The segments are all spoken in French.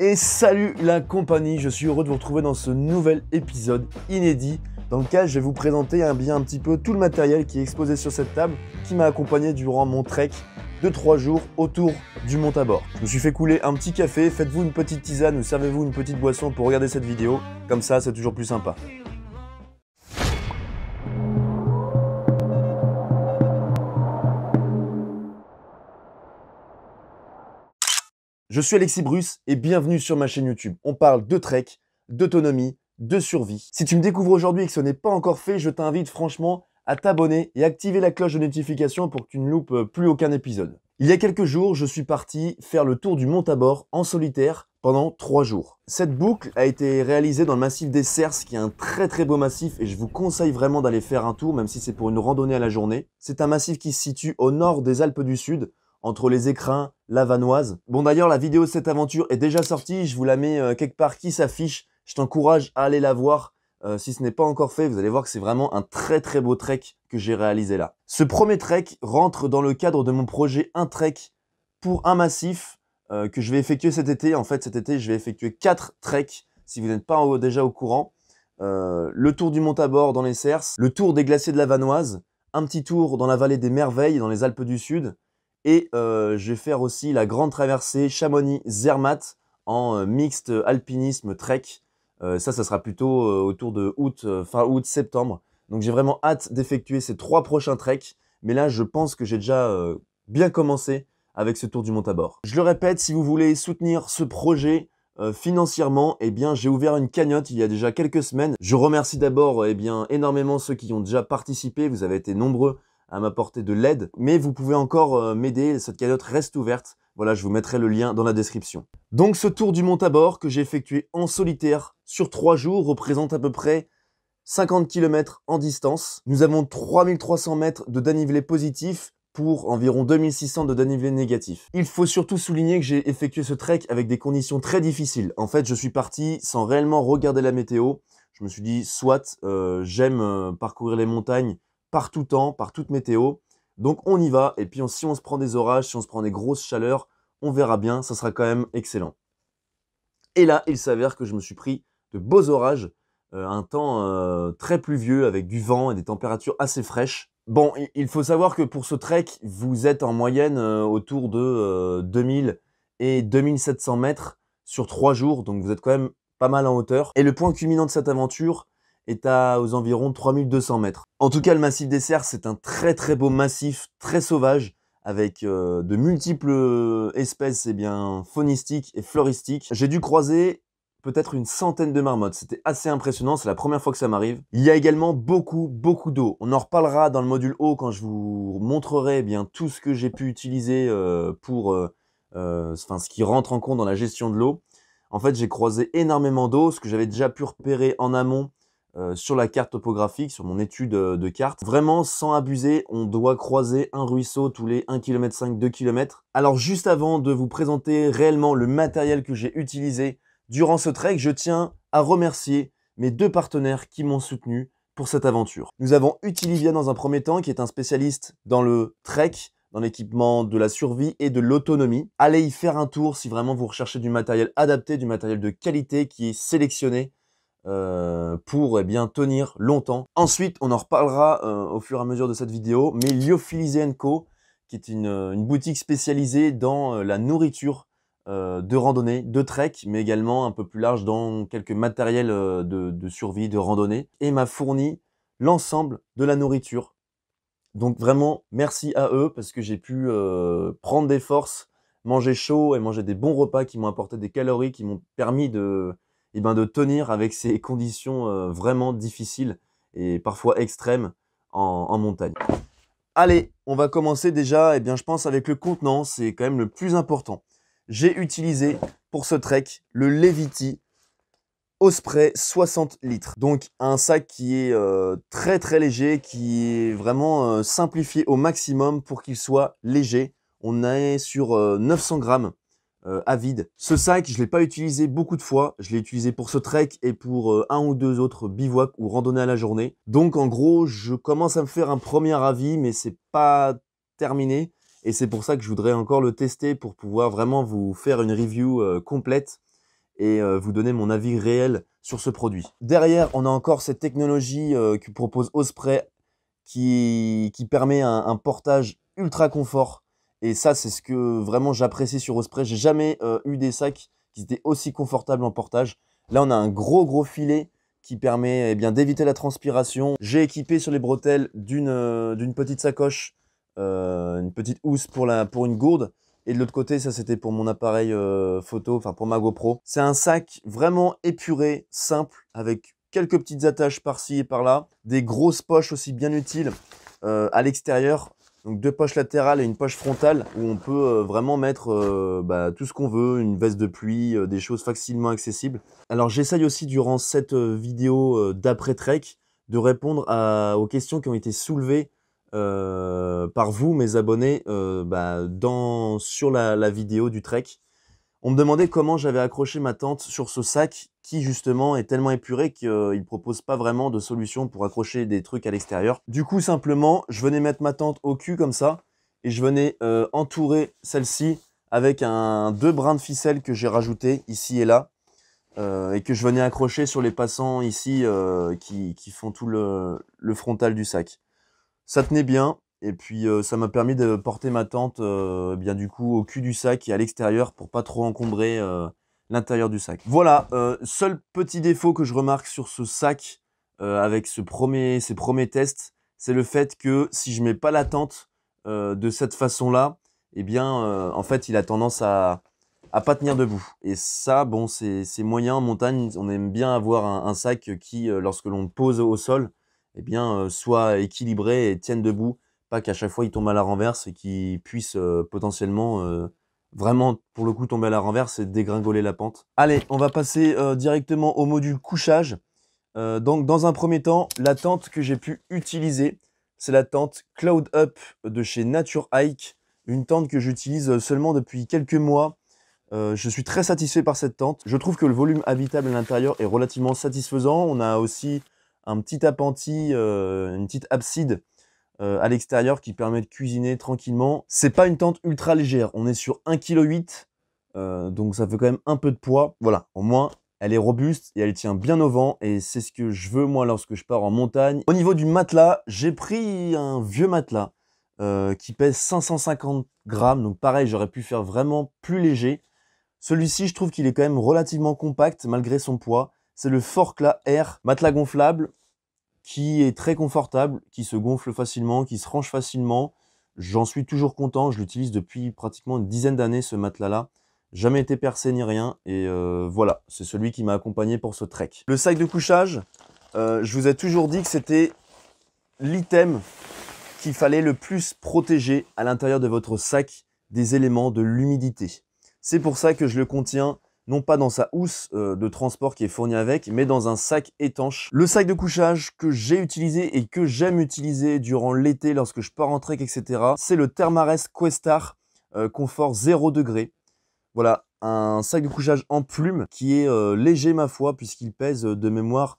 Et salut la compagnie, je suis heureux de vous retrouver dans ce nouvel épisode inédit dans lequel je vais vous présenter un bien un petit peu tout le matériel qui est exposé sur cette table qui m'a accompagné durant mon trek de 3 jours autour du mont bord. Je me suis fait couler un petit café, faites-vous une petite tisane ou servez-vous une petite boisson pour regarder cette vidéo, comme ça c'est toujours plus sympa. Je suis Alexis Bruce et bienvenue sur ma chaîne YouTube. On parle de trek, d'autonomie, de survie. Si tu me découvres aujourd'hui et que ce n'est pas encore fait, je t'invite franchement à t'abonner et activer la cloche de notification pour que tu ne loupes euh, plus aucun épisode. Il y a quelques jours, je suis parti faire le tour du Mont Tabor en solitaire pendant trois jours. Cette boucle a été réalisée dans le massif des Cerces, qui est un très très beau massif et je vous conseille vraiment d'aller faire un tour, même si c'est pour une randonnée à la journée. C'est un massif qui se situe au nord des Alpes du Sud, entre les écrins, la Vanoise. Bon d'ailleurs, la vidéo de cette aventure est déjà sortie, je vous la mets euh, quelque part qui s'affiche. Je t'encourage à aller la voir. Euh, si ce n'est pas encore fait, vous allez voir que c'est vraiment un très très beau trek que j'ai réalisé là. Ce premier trek rentre dans le cadre de mon projet Un Trek pour un massif euh, que je vais effectuer cet été. En fait, cet été, je vais effectuer 4 treks, si vous n'êtes pas déjà au courant. le tour du mont dans les Cerces, le tour des glaciers de la Vanoise, un petit tour dans la vallée des Merveilles dans les Alpes du Sud, et euh, je vais faire aussi la grande traversée Chamonix-Zermatt en euh, mixte alpinisme trek. Euh, ça, ça sera plutôt autour de août, fin août-septembre. Donc j'ai vraiment hâte d'effectuer ces trois prochains treks. Mais là, je pense que j'ai déjà bien commencé avec ce tour du Mont-à-Bord. Je le répète, si vous voulez soutenir ce projet financièrement, eh bien j'ai ouvert une cagnotte il y a déjà quelques semaines. Je remercie d'abord eh bien énormément ceux qui ont déjà participé, vous avez été nombreux à m'apporter de l'aide, mais vous pouvez encore euh, m'aider, cette cagnotte reste ouverte. Voilà, je vous mettrai le lien dans la description. Donc ce tour du mont à bord que j'ai effectué en solitaire sur 3 jours représente à peu près 50 km en distance. Nous avons 3300 mètres de dénivelé positif pour environ 2600 de dénivelé négatif. Il faut surtout souligner que j'ai effectué ce trek avec des conditions très difficiles. En fait, je suis parti sans réellement regarder la météo. Je me suis dit, soit euh, j'aime euh, parcourir les montagnes par tout temps, par toute météo. Donc on y va, et puis si on se prend des orages, si on se prend des grosses chaleurs, on verra bien, ça sera quand même excellent. Et là, il s'avère que je me suis pris de beaux orages, euh, un temps euh, très pluvieux avec du vent et des températures assez fraîches. Bon, il faut savoir que pour ce trek, vous êtes en moyenne euh, autour de 2000 et 2700 mètres sur 3 jours, donc vous êtes quand même pas mal en hauteur. Et le point culminant de cette aventure, est à aux environs 3200 mètres. En tout cas, le massif des Serres, c'est un très très beau massif, très sauvage, avec euh, de multiples euh, espèces eh bien, faunistiques et floristiques. J'ai dû croiser peut-être une centaine de marmottes. C'était assez impressionnant, c'est la première fois que ça m'arrive. Il y a également beaucoup, beaucoup d'eau. On en reparlera dans le module eau quand je vous montrerai eh bien, tout ce que j'ai pu utiliser euh, pour... enfin, ce qui rentre en compte dans la gestion de l'eau. En fait, j'ai croisé énormément d'eau, ce que j'avais déjà pu repérer en amont euh, sur la carte topographique, sur mon étude euh, de carte. Vraiment, sans abuser, on doit croiser un ruisseau tous les 1 km 5, 2 km. Alors juste avant de vous présenter réellement le matériel que j'ai utilisé durant ce trek, je tiens à remercier mes deux partenaires qui m'ont soutenu pour cette aventure. Nous avons Utilivia dans un premier temps, qui est un spécialiste dans le trek, dans l'équipement de la survie et de l'autonomie. Allez y faire un tour si vraiment vous recherchez du matériel adapté, du matériel de qualité qui est sélectionné euh, pour eh bien tenir longtemps. Ensuite, on en reparlera euh, au fur et à mesure de cette vidéo, mais Lyophilisé Co, qui est une, euh, boutique spécialisée dans la nourriture de randonnée, de trek, mais également un peu plus large dans quelques matériels de, survie, de randonnée, et m'a fourni l'ensemble de la nourriture. Donc vraiment, merci à eux, parce que j'ai pu prendre des forces, manger chaud et manger des bons repas qui m'ont apporté des calories, qui m'ont permis de, eh ben, de tenir avec ces conditions euh, vraiment difficiles et parfois extrêmes en, montagne. Allez, on va commencer déjà, et eh bien je pense avec le contenant, c'est quand même le plus important. J'ai utilisé pour ce trek le Levity Osprey 60 litres. Donc un sac qui est euh, très très léger, qui est vraiment euh, simplifié au maximum pour qu'il soit léger. On est sur 900 grammes euh, avide. à vide. Ce sac, je l'ai pas utilisé beaucoup de fois. Je l'ai utilisé pour ce trek et pour euh, un ou deux autres bivouacs ou randonnées à la journée. Donc en gros, je commence à me faire un premier avis, mais c'est pas terminé. Et c'est pour ça que je voudrais encore le tester pour pouvoir vraiment vous faire une review euh, complète et vous donner mon avis réel sur ce produit. Derrière, on a encore cette technologie que propose Osprey qui, permet un portage ultra confort et ça, c'est ce que vraiment j'apprécie sur Osprey. J'ai jamais euh, eu des sacs qui étaient aussi confortables en portage. Là, on a un gros gros filet qui permet eh bien d'éviter la transpiration. J'ai équipé sur les bretelles d'une euh, petite sacoche, euh, une petite housse pour la pour une gourde. Et de l'autre côté, ça c'était pour mon appareil photo, enfin pour ma GoPro. C'est un sac vraiment épuré, simple, avec quelques petites attaches par-ci et par-là, des grosses poches aussi bien utiles à l'extérieur donc deux poches latérales et une poche frontale où on peut euh, vraiment mettre euh, bah, tout ce qu'on veut, une veste de pluie, euh, des choses facilement accessibles. Alors j'essaye aussi durant cette vidéo d'après trek de répondre aux questions qui ont été soulevées par vous, mes abonnés, bah, sur la, vidéo du trek. On me demandait comment j'avais accroché ma tente sur ce sac qui justement est tellement épuré qu'il ne propose pas vraiment de solution pour accrocher des trucs à l'extérieur. Du coup simplement, je venais mettre ma tente au cul comme ça et je venais euh, entourer celle-ci avec un deux brins de ficelle que j'ai rajouté ici et là euh, et que je venais accrocher sur les passants ici euh, qui, font tout le frontal du sac. Ça tenait bien, et puis euh, ça m'a permis de porter ma tente euh, eh bien du coup au cul du sac et à l'extérieur pour pas trop encombrer euh, l'intérieur du sac. Voilà, seul petit défaut que je remarque sur ce sac avec ce premier, ces premiers tests, c'est le fait que si je mets pas la tente de cette façon-là, eh bien en fait il a tendance à, à pas tenir debout. Et ça, bon, c'est moyen en montagne, on aime bien avoir un, sac qui, lorsque l'on pose au sol, eh bien soit équilibré et tienne debout pas qu'à chaque fois il tombe à la renverse et qu'il puisse euh, potentiellement euh, vraiment pour le coup tomber à la renverse et dégringoler la pente. Allez, on va passer euh, directement au module couchage. donc dans un premier temps, la tente que j'ai pu utiliser, c'est la tente Cloud Up de chez Nature Hike, une tente que j'utilise seulement depuis quelques mois. je suis très satisfait par cette tente. Je trouve que le volume habitable à l'intérieur est relativement satisfaisant. On a aussi un petit appenti, une petite abside euh, à l'extérieur qui permet de cuisiner tranquillement. C'est pas une tente ultra légère, on est sur 1,8 kg, euh, donc ça fait quand même un peu de poids. Voilà, au moins elle est robuste et elle tient bien au vent et c'est ce que je veux moi lorsque je pars en montagne. Au niveau du matelas, j'ai pris un vieux matelas euh, qui pèse 550 grammes. Donc pareil, j'aurais pu faire vraiment plus léger. Celui-ci, je trouve qu'il est quand même relativement compact malgré son poids. C'est le Forkla Air, matelas gonflable qui est très confortable, qui se gonfle facilement, qui se range facilement. J'en suis toujours content, je l'utilise depuis pratiquement une dizaine d'années ce matelas-là. Jamais été percé ni rien, et euh, voilà, c'est celui qui m'a accompagné pour ce trek. Le sac de couchage, euh, je vous ai toujours dit que c'était l'item qu'il fallait le plus protéger à l'intérieur de votre sac des éléments de l'humidité. C'est pour ça que je le contiens non pas dans sa housse euh, de transport qui est fournie avec, mais dans un sac étanche. Le sac de couchage que j'ai utilisé et que j'aime utiliser durant l'été lorsque je pars en trek, etc., c'est le Thermarest Questar euh, confort 0 degré. Voilà, un sac de couchage en plume qui est euh, léger ma foi puisqu'il pèse de mémoire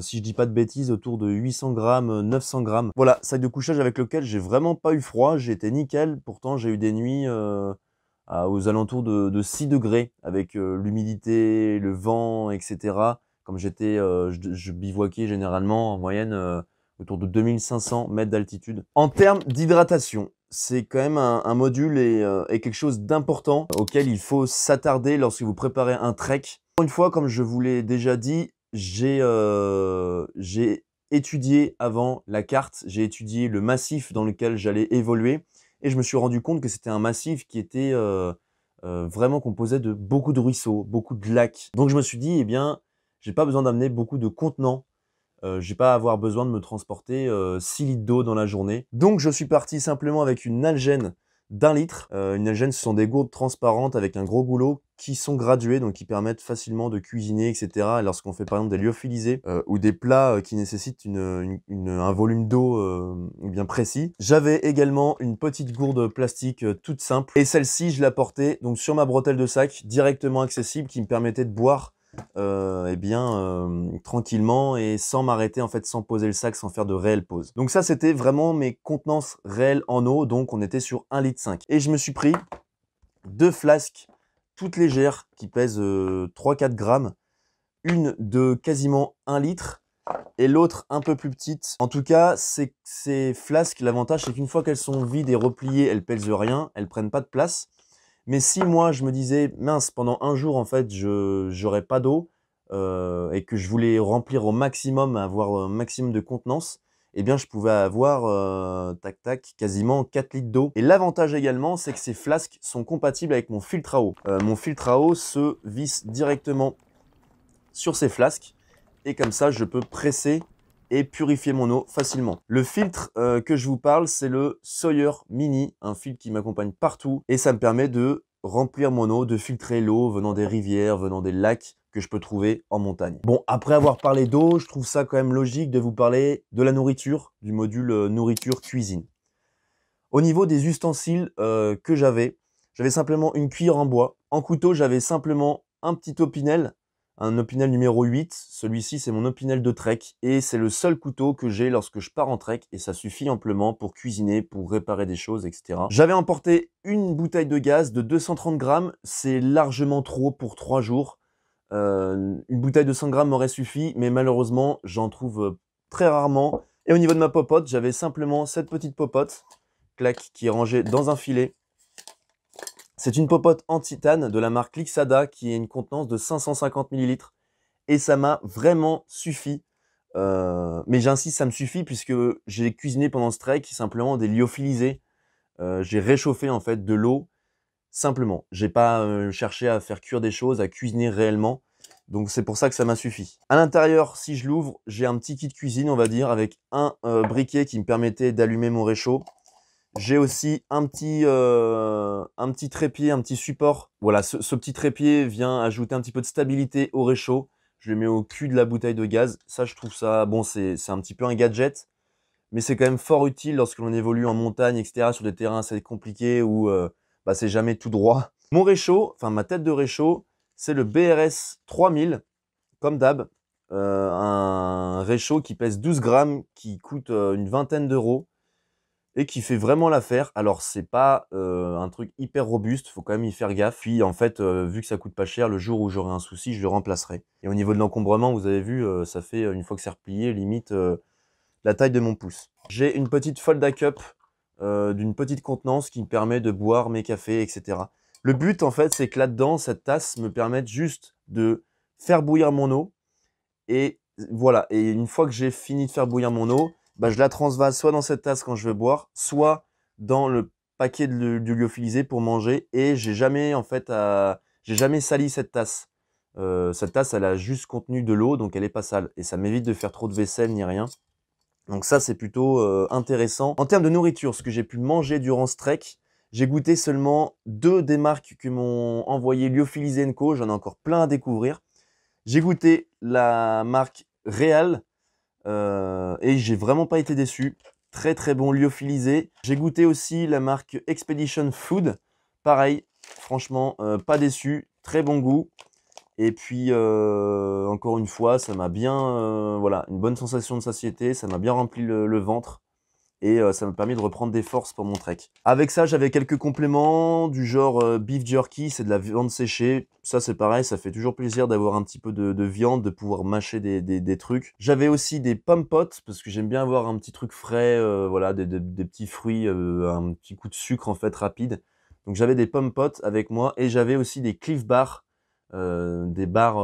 si je dis pas de bêtises, autour de 800 grammes, 900 grammes. Voilà, sac de couchage avec lequel j'ai vraiment pas eu froid, j'étais nickel, pourtant j'ai eu des nuits aux alentours de, de, 6 degrés avec euh, l'humidité, le vent, etc. Comme j'étais, euh, je, je, bivouaquais généralement en moyenne euh, autour de 2500 mètres d'altitude. En termes d'hydratation, c'est quand même un, module et, quelque chose d'important auquel il faut s'attarder lorsque vous préparez un trek. Une fois, comme je vous l'ai déjà dit, j'ai euh, étudié avant la carte, j'ai étudié le massif dans lequel j'allais évoluer. Et je me suis rendu compte que c'était un massif qui était euh, euh, vraiment composé de beaucoup de ruisseaux, beaucoup de lacs. Donc je me suis dit, eh bien, j'ai pas besoin d'amener beaucoup de contenants. Je euh, j'ai pas à avoir besoin de me transporter 6 litres d'eau dans la journée. Donc je suis parti simplement avec une algène d'un litre. Euh, une algène, ce sont des gourdes transparentes avec un gros goulot qui sont graduées, donc qui permettent facilement de cuisiner, etc. lorsqu'on fait par exemple des lyophilisés euh, ou des plats euh, qui nécessitent un volume d'eau bien précis. J'avais également une petite gourde plastique toute simple et celle-ci, je la portais donc sur ma bretelle de sac directement accessible qui me permettait de boire et euh, eh bien, euh, tranquillement et sans m'arrêter, en fait, sans poser le sac, sans faire de réelles pause. Donc ça, c'était vraiment mes contenances réelles en eau, donc on était sur 1,5 litre. Et je me suis pris deux flasques toutes légères qui pèsent 3-4 euh, grammes, une de quasiment 1 litre et l'autre un peu plus petite. En tout cas, ces flasques, l'avantage, c'est qu'une fois qu'elles sont vides et repliées, elles pèsent rien, elles prennent pas de place. Mais si moi, je me disais, mince, pendant un jour, en fait, je n'aurais pas d'eau euh, et que je voulais remplir au maximum, avoir un maximum de contenance, eh bien, je pouvais avoir, euh, tac tac, quasiment 4 litres d'eau. Et l'avantage également, c'est que ces flasques sont compatibles avec mon filtre à eau. Euh, mon filtre à eau se visse directement sur ces flasques et comme ça, je peux presser purifier mon eau facilement. Le filtre euh, que je vous parle, c'est le Sawyer Mini, un filtre qui m'accompagne partout et ça me permet de remplir mon eau, de filtrer l'eau venant des rivières, venant des lacs que je peux trouver en montagne. Bon, après avoir parlé d'eau, je trouve ça quand même logique de vous parler de la nourriture, du module euh, nourriture-cuisine. Au niveau des ustensiles euh, que j'avais, j'avais simplement une cuillère en bois. En couteau, j'avais simplement un petit opinel un Opinel numéro 8. Celui-ci, c'est mon Opinel de trek et c'est le seul couteau que j'ai lorsque je pars en trek et ça suffit amplement pour cuisiner, pour réparer des choses, etc. J'avais emporté une bouteille de gaz de 230 grammes. C'est largement trop pour 3 jours. Euh, une bouteille de 100 grammes m'aurait suffi, mais malheureusement, j'en trouve euh, très rarement. Et au niveau de ma popote, j'avais simplement cette petite popote, claque, qui est rangée dans un filet c'est une popote en titane de la marque Lixada qui a une contenance de 550 ml. Et ça m'a vraiment suffi. Euh, mais j'insiste, ça me suffit puisque j'ai cuisiné pendant ce trek simplement des lyophilisés. Euh, j'ai réchauffé en fait de l'eau simplement. J'ai pas euh, cherché à faire cuire des choses, à cuisiner réellement. Donc c'est pour ça que ça m'a suffi. À l'intérieur, si je l'ouvre, j'ai un petit kit de cuisine, on va dire, avec un briquet qui me permettait d'allumer mon réchaud. J'ai aussi un petit, euh, un petit trépied, un petit support. Voilà, ce, petit trépied vient ajouter un petit peu de stabilité au réchaud. Je le mets au cul de la bouteille de gaz. Ça, je trouve ça, bon, c'est un petit peu un gadget, mais c'est quand même fort utile lorsque l'on évolue en montagne, etc., sur des terrains assez compliqués où euh, bah, c'est jamais tout droit. Mon réchaud, enfin ma tête de réchaud, c'est le BRS 3000, comme d'hab. Euh, un réchaud qui pèse 12 grammes, qui coûte une vingtaine d'euros et qui fait vraiment l'affaire. Alors c'est pas un truc hyper robuste, faut quand même y faire gaffe. Puis en fait, vu que ça coûte pas cher, le jour où j'aurai un souci, je le remplacerai. Et au niveau de l'encombrement, vous avez vu, ça fait une fois que c'est replié, limite la taille de mon pouce. J'ai une petite Folda Cup d'une petite contenance qui me permet de boire mes cafés, etc. Le but en fait, c'est que là-dedans, cette tasse me permette juste de faire bouillir mon eau et voilà, et une fois que j'ai fini de faire bouillir mon eau, bah, je la transvase soit dans cette tasse quand je veux boire, soit dans le paquet du lyophilisé pour manger. Et j'ai jamais, en fait, j'ai jamais sali cette tasse. Euh, cette tasse, elle a juste contenu de l'eau, donc elle est pas sale. Et ça m'évite de faire trop de vaisselle ni rien. Donc ça, c'est plutôt euh, intéressant. En termes de nourriture, ce que j'ai pu manger durant ce trek, j'ai goûté seulement deux des marques que m'ont envoyé Lyophilisé Co. J'en ai encore plein à découvrir. J'ai goûté la marque Real euh, et j'ai vraiment pas été déçu. Très très bon lyophilisé. J'ai goûté aussi la marque Expedition Food. Pareil, franchement, euh, pas déçu. Très bon goût. Et puis, euh, encore une fois, ça m'a bien, voilà, une bonne sensation de satiété. Ça m'a bien rempli le ventre et euh, ça m'a permis de reprendre des forces pour mon trek. Avec ça, j'avais quelques compléments du genre euh, beef jerky, c'est de la viande séchée. Ça, c'est pareil, ça fait toujours plaisir d'avoir un petit peu de, viande, de pouvoir mâcher des, trucs. J'avais aussi des pommes potes parce que j'aime bien avoir un petit truc frais, euh, voilà, des, petits fruits, un petit coup de sucre en fait rapide. Donc j'avais des pommes potes avec moi et j'avais aussi des cliff bars, des bars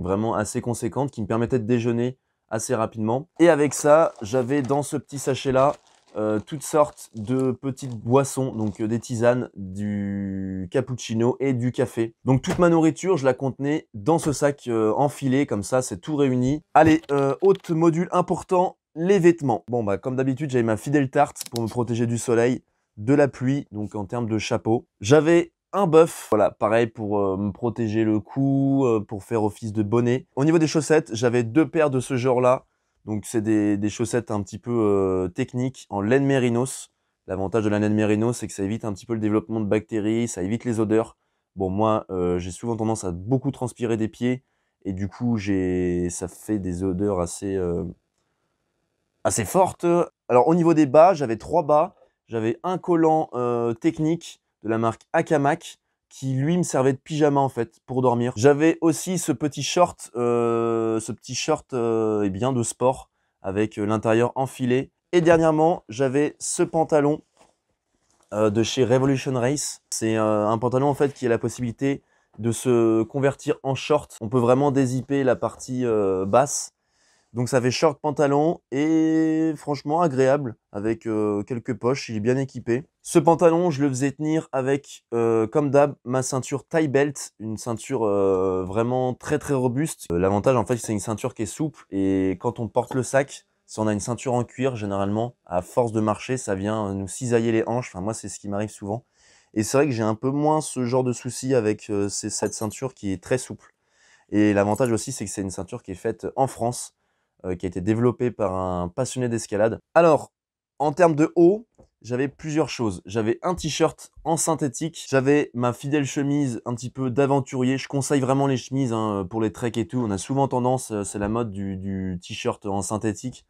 vraiment assez conséquentes qui me permettaient de déjeuner assez rapidement. Et avec ça, j'avais dans ce petit sachet-là euh, toutes sortes de petites boissons, donc euh, des tisanes, du cappuccino et du café. Donc toute ma nourriture, je la contenais dans ce sac euh, enfilé, comme ça, c'est tout réuni. Allez, autre module important, les vêtements. Bon, bah comme d'habitude, j'avais ma fidèle tarte pour me protéger du soleil, de la pluie, donc en termes de chapeau. J'avais un bœuf, Voilà, pareil pour euh, me protéger le cou, euh, pour faire office de bonnet. Au niveau des chaussettes, j'avais deux paires de ce genre-là. Donc c'est des, chaussettes un petit peu euh, techniques en laine mérinos. L'avantage de la laine mérinos, c'est que ça évite un petit peu le développement de bactéries, ça évite les odeurs. Bon, moi, j'ai souvent tendance à beaucoup transpirer des pieds. Et du coup, j'ai, ça fait des odeurs assez, assez fortes. Alors au niveau des bas, j'avais trois bas. J'avais un collant technique de la marque Akamak qui lui me servait de pyjama en fait pour dormir. J'avais aussi ce petit short, euh, ce petit short euh, eh bien de sport avec euh, l'intérieur enfilé. Et dernièrement, j'avais ce pantalon de chez Revolution Race. C'est un pantalon en fait qui a la possibilité de se convertir en short. On peut vraiment dézipper la partie basse donc ça fait short pantalon et franchement agréable avec euh, quelques poches, il est bien équipé. Ce pantalon, je le faisais tenir avec, euh, comme d'hab, ma ceinture tie belt, une ceinture euh, vraiment très très robuste. L'avantage en fait c'est une ceinture qui est souple et quand on porte le sac, si on a une ceinture en cuir, généralement, à force de marcher, ça vient nous cisailler les hanches. Enfin moi c'est ce qui m'arrive souvent. Et c'est vrai que j'ai un peu moins ce genre de souci avec cette ceinture qui est très souple. Et l'avantage aussi c'est que c'est une ceinture qui est faite en France. Euh, qui a été développé par un passionné d'escalade. Alors, en termes de haut, j'avais plusieurs choses. J'avais un t-shirt en synthétique, j'avais ma fidèle chemise un petit peu d'aventurier. Je conseille vraiment les chemises hein, pour les treks et tout. On a souvent tendance, euh, c'est la mode du, t-shirt en synthétique.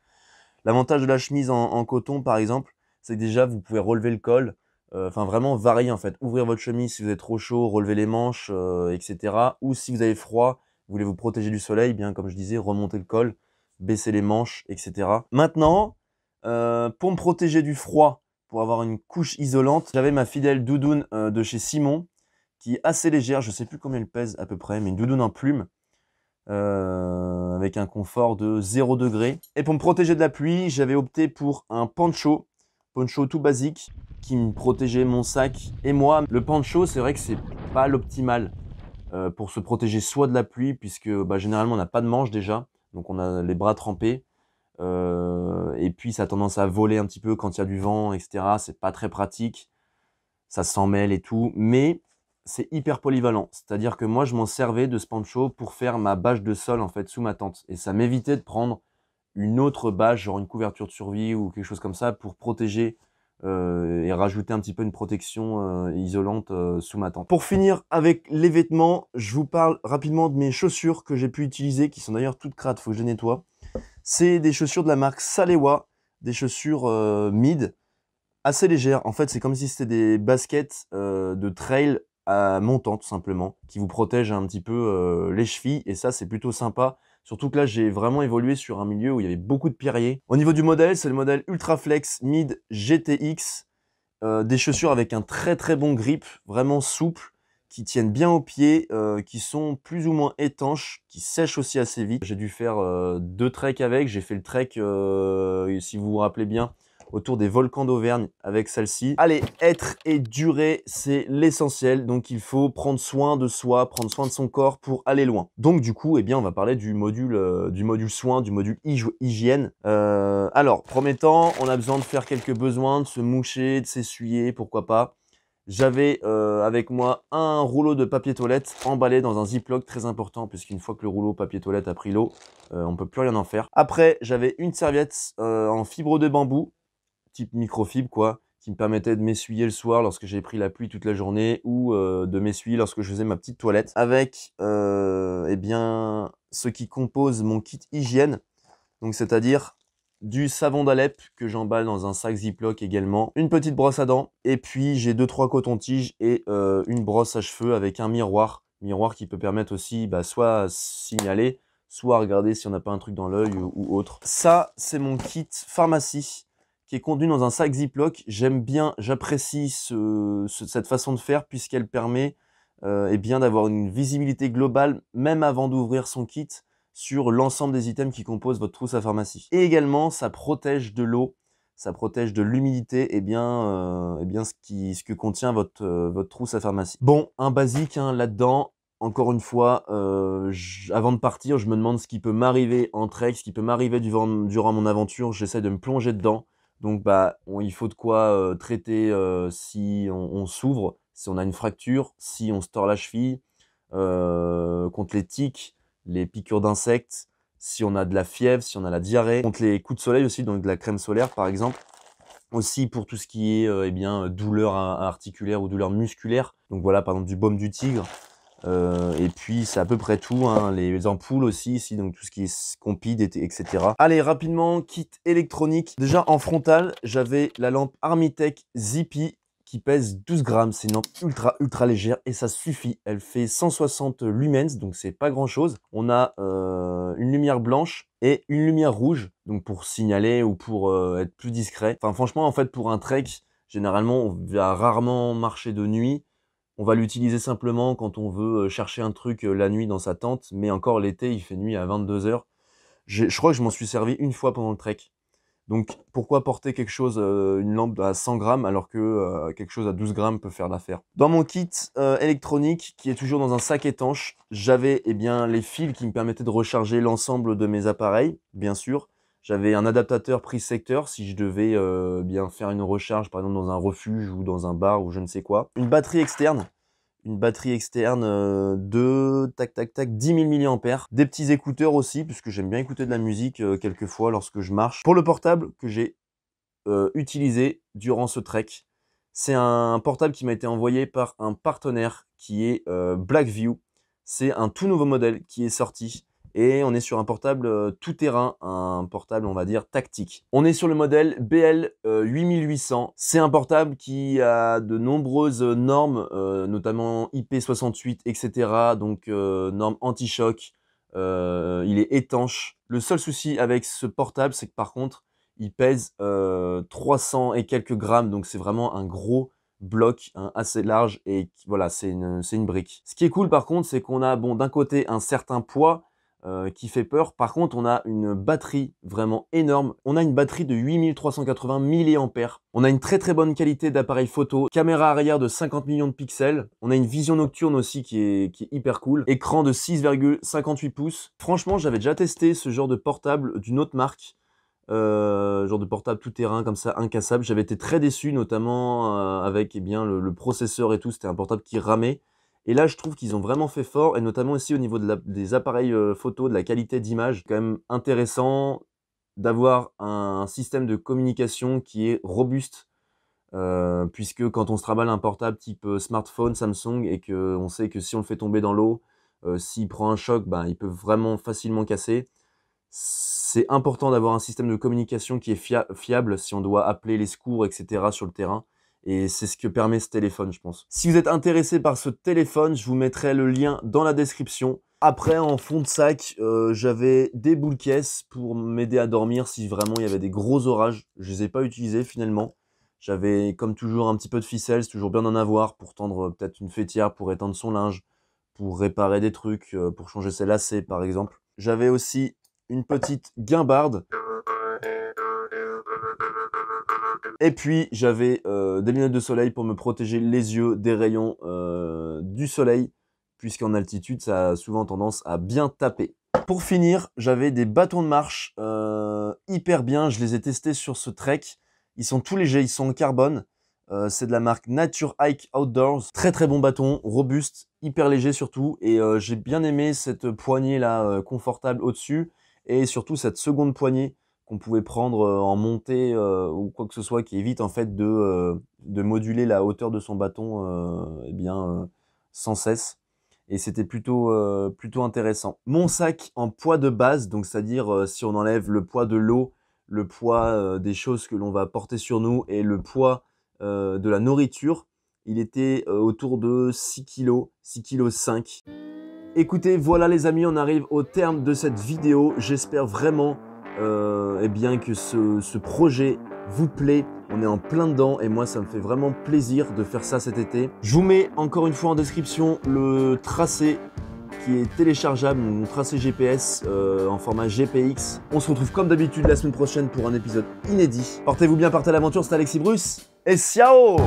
L'avantage de la chemise en, coton, par exemple, c'est que déjà vous pouvez relever le col. Euh, enfin, vraiment varier en fait. Ouvrir votre chemise si vous êtes trop chaud, relever les manches, etc. Ou si vous avez froid, vous voulez vous protéger du soleil, bien comme je disais, remonter le col baisser les manches, etc. Maintenant, euh, pour me protéger du froid, pour avoir une couche isolante, j'avais ma fidèle doudoune euh, de chez Simon, qui est assez légère, je ne sais plus combien elle pèse à peu près, mais une doudoune en plume, euh, avec un confort de 0 degré. Et pour me protéger de la pluie, j'avais opté pour un poncho, poncho tout basique, qui me protégeait mon sac et moi. Le poncho, c'est vrai que c'est pas l'optimal pour se protéger soit de la pluie, puisque bah, généralement on n'a pas de manche déjà, donc on a les bras trempés. Euh, et puis ça a tendance à voler un petit peu quand il y a du vent, etc. C'est pas très pratique, ça s'en mêle et tout, mais c'est hyper polyvalent. C'est-à-dire que moi je m'en servais de ce pancho pour faire ma bâche de sol en fait sous ma tente. Et ça m'évitait de prendre une autre bâche, genre une couverture de survie ou quelque chose comme ça, pour protéger euh, et rajouter un petit peu une protection euh, isolante euh, sous ma tente. Pour finir avec les vêtements, je vous parle rapidement de mes chaussures que j'ai pu utiliser, qui sont d'ailleurs toutes crates, faut que je les nettoie. C'est des chaussures de la marque Salewa, des chaussures mid, assez légères. En fait, c'est comme si c'était des baskets de trail à montant tout simplement, qui vous protège un petit peu euh, les chevilles, et ça c'est plutôt sympa. Surtout que là j'ai vraiment évolué sur un milieu où il y avait beaucoup de pierriers. Au niveau du modèle, c'est le modèle Ultraflex Mid GTX, euh, des chaussures avec un très très bon grip, vraiment souple, qui tiennent bien aux pieds, euh, qui sont plus ou moins étanches, qui sèchent aussi assez vite. J'ai dû faire deux treks avec, j'ai fait le trek, si vous vous rappelez bien, autour des volcans d'Auvergne avec celle-ci. Allez, être et durer, c'est l'essentiel. Donc il faut prendre soin de soi, prendre soin de son corps pour aller loin. Donc du coup, eh bien, on va parler du module, euh, du module soin, du module hygiène. Euh, alors, premier temps, on a besoin de faire quelques besoins, de se moucher, de s'essuyer, pourquoi pas. J'avais euh, avec moi un rouleau de papier toilette emballé dans un ziploc très important puisqu'une fois que le rouleau papier toilette a pris l'eau, on peut plus rien en faire. Après, j'avais une serviette en fibre de bambou type microfibre, quoi, qui me permettait de m'essuyer le soir lorsque j'ai pris la pluie toute la journée ou euh, de m'essuyer lorsque je faisais ma petite toilette. Avec, euh, eh bien, ce qui compose mon kit hygiène, donc c'est-à-dire du savon d'Alep que j'emballe dans un sac Ziploc également, une petite brosse à dents, et puis j'ai deux trois cotons-tiges et euh, une brosse à cheveux avec un miroir, miroir qui peut permettre aussi bah, soit signaler, soit regarder si on n'a pas un truc dans l'œil ou, autre. Ça, c'est mon kit pharmacie qui est contenu dans un sac Ziploc. J'aime bien, j'apprécie cette façon de faire puisqu'elle permet euh, eh bien d'avoir une visibilité globale, même avant d'ouvrir son kit, sur l'ensemble des items qui composent votre trousse à pharmacie. Et également, ça protège de l'eau, ça protège de l'humidité, et eh bien, euh, eh bien ce, qui, ce que contient votre, euh, votre trousse à pharmacie. Bon, un basique hein, là-dedans. Encore une fois, euh, avant de partir, je me demande ce qui peut m'arriver en trek, ce qui peut m'arriver durant, durant mon aventure. J'essaie de me plonger dedans. Donc, bah, il faut de quoi euh, traiter euh, si on, s'ouvre, si on a une fracture, si on se tord la cheville, euh, contre les tiques, les piqûres d'insectes, si on a de la fièvre, si on a la diarrhée, contre les coups de soleil aussi, donc de la crème solaire par exemple. Aussi pour tout ce qui est eh bien, douleur articulaire ou douleur musculaire. Donc voilà, par exemple, du baume du tigre. Euh, et puis c'est à peu près tout, hein. les ampoules aussi ici, donc tout ce qui est compide, etc. Allez, rapidement, kit électronique. Déjà en frontal, j'avais la lampe Armitech Zippy qui pèse 12 grammes. C'est une lampe ultra, ultra légère et ça suffit. Elle fait 160 lumens, donc c'est pas grand chose. On a euh, une lumière blanche et une lumière rouge, donc pour signaler ou pour euh, être plus discret. Enfin, franchement, en fait, pour un trek, généralement, on va rarement marcher de nuit. On va l'utiliser simplement quand on veut euh, chercher un truc euh, la nuit dans sa tente, mais encore l'été, il fait nuit à 22h. Je, crois que je m'en suis servi une fois pendant le trek. Donc pourquoi porter quelque chose, euh, une lampe à 100 grammes alors que quelque chose à 12 grammes peut faire l'affaire Dans mon kit électronique, qui est toujours dans un sac étanche, j'avais eh bien les fils qui me permettaient de recharger l'ensemble de mes appareils, bien sûr. J'avais un adaptateur prise secteur si je devais euh, bien faire une recharge, par exemple dans un refuge ou dans un bar ou je ne sais quoi. Une batterie externe, une batterie externe euh, de tac tac tac 10 000 mAh. Des petits écouteurs aussi, puisque j'aime bien écouter de la musique euh, quelquefois lorsque je marche. Pour le portable que j'ai utilisé durant ce trek, c'est un portable qui m'a été envoyé par un partenaire qui est Blackview. C'est un tout nouveau modèle qui est sorti et on est sur un portable euh, tout terrain, un portable on va dire tactique. On est sur le modèle BL8800. Euh, c'est un portable qui a de nombreuses normes, euh, notamment IP68, etc. Donc normes anti-choc. il est étanche. Le seul souci avec ce portable, c'est que par contre, il pèse 300 et quelques grammes, donc c'est vraiment un gros bloc assez large et voilà, c'est une, brique. Ce qui est cool par contre, c'est qu'on a bon d'un côté un certain poids euh, qui fait peur. Par contre, on a une batterie vraiment énorme. On a une batterie de 8380 mAh. On a une très très bonne qualité d'appareil photo, caméra arrière de 50 millions de pixels. On a une vision nocturne aussi qui est, hyper cool. Écran de 6,58 pouces. Franchement, j'avais déjà testé ce genre de portable d'une autre marque. Euh, genre de portable tout terrain comme ça incassable j'avais été très déçu notamment euh, avec eh bien le, processeur et tout c'était un portable qui ramait et là, je trouve qu'ils ont vraiment fait fort, et notamment aussi au niveau de des appareils euh, photo, de la qualité d'image, quand même intéressant d'avoir un système de communication qui est robuste, euh, puisque quand on se traballe un portable type euh, smartphone, Samsung, et qu'on sait que si on le fait tomber dans l'eau, s'il prend un choc, ben, il peut vraiment facilement casser. C'est important d'avoir un système de communication qui est fiable si on doit appeler les secours, etc. sur le terrain. Et c'est ce que permet ce téléphone, je pense. Si vous êtes intéressé par ce téléphone, je vous mettrai le lien dans la description. Après, en fond de sac, euh, j'avais des boules caisses pour m'aider à dormir si vraiment il y avait des gros orages. Je les ai pas utilisés finalement. J'avais comme toujours un petit peu de ficelle, c'est toujours bien d'en avoir pour tendre euh, peut-être une fêtière, pour étendre son linge, pour réparer des trucs, euh, pour changer ses lacets par exemple. J'avais aussi une petite guimbarde et puis j'avais euh, des lunettes de soleil pour me protéger les yeux des rayons euh, du soleil, puisqu'en altitude ça a souvent tendance à bien taper. Pour finir, j'avais des bâtons de marche euh, hyper bien, je les ai testés sur ce trek. Ils sont tout légers, ils sont en carbone. c'est de la marque Nature Hike Outdoors. Très très bon bâton, robuste, hyper léger surtout. Et j'ai bien aimé cette poignée là confortable au-dessus. Et surtout cette seconde poignée qu'on pouvait prendre euh, en montée euh, ou quoi que ce soit qui évite en fait de, euh, de moduler la hauteur de son bâton eh bien, sans cesse. Et c'était plutôt, plutôt intéressant. Mon sac en poids de base, donc c'est-à-dire si on enlève le poids de l'eau, le poids des choses que l'on va porter sur nous et le poids de la nourriture, il était autour de 6 kg, 6 kg 5. Écoutez, voilà les amis, on arrive au terme de cette vidéo. J'espère vraiment euh, et bien que ce, projet vous plaît. On est en plein dedans et moi ça me fait vraiment plaisir de faire ça cet été. Je vous mets encore une fois en description le tracé qui est téléchargeable, mon tracé GPS euh, en format GPX. On se retrouve comme d'habitude la semaine prochaine pour un épisode inédit. Portez-vous bien, partez à l'aventure, c'est Alexis Bruce et ciao